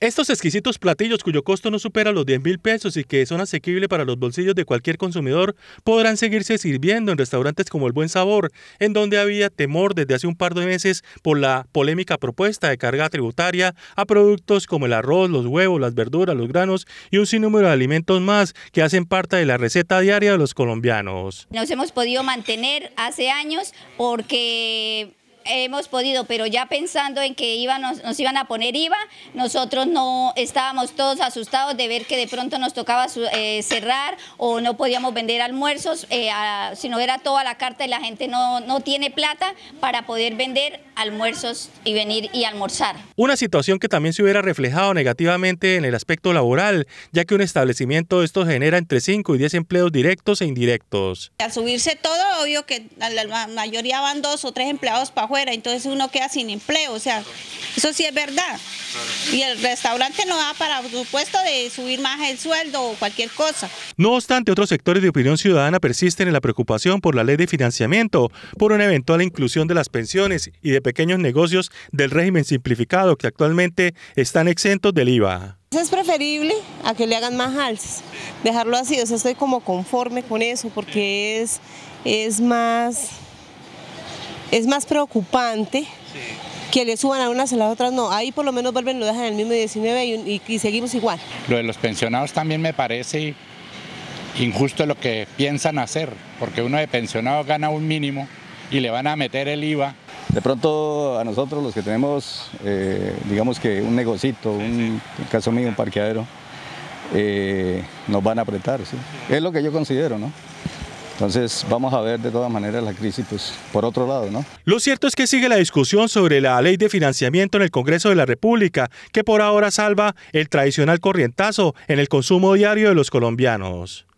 Estos exquisitos platillos cuyo costo no supera los 10 mil pesos y que son asequibles para los bolsillos de cualquier consumidor podrán seguirse sirviendo en restaurantes como El Buen Sabor, en donde había temor desde hace un par de meses por la polémica propuesta de carga tributaria a productos como el arroz, los huevos, las verduras, los granos y un sinnúmero de alimentos más que hacen parte de la receta diaria de los colombianos. Nos hemos podido mantener hace años porque hemos podido, pero ya pensando en que iban, nos, iban a poner IVA, nosotros no estábamos todos asustados de ver que de pronto nos tocaba eh, cerrar o no podíamos vender almuerzos, eh, si no era toda la carta y la gente no, no tiene plata para poder vender almuerzos y venir y almorzar. Una situación que también se hubiera reflejado negativamente en el aspecto laboral, ya que un establecimiento esto genera entre 5 y 10 empleos directos e indirectos. Al subirse todo, obvio que la mayoría van dos o tres empleados para entonces uno queda sin empleo, o sea, eso sí es verdad. Y el restaurante no da para supuesto de subir más el sueldo o cualquier cosa. No obstante, otros sectores de opinión ciudadana persisten en la preocupación por la ley de financiamiento, por una eventual inclusión de las pensiones y de pequeños negocios del régimen simplificado que actualmente están exentos del IVA. Es preferible a que le hagan más alzas, dejarlo así, o sea, estoy como conforme con eso porque es, es más es más preocupante que le suban a unas a las otras, no, ahí por lo menos vuelven, lo dejan en el mismo 19 y, seguimos igual. Lo de los pensionados también me parece injusto lo que piensan hacer, porque uno de pensionado gana un mínimo y le van a meter el IVA. De pronto a nosotros los que tenemos, eh, digamos que un negocito, un, caso mío un parqueadero, eh, nos van a apretar, es lo que yo considero, ¿no? Entonces vamos a ver de todas maneras la crisis pues, por otro lado. ¿no? Lo cierto es que sigue la discusión sobre la ley de financiamiento en el Congreso de la República, que por ahora salva el tradicional corrientazo en el consumo diario de los colombianos.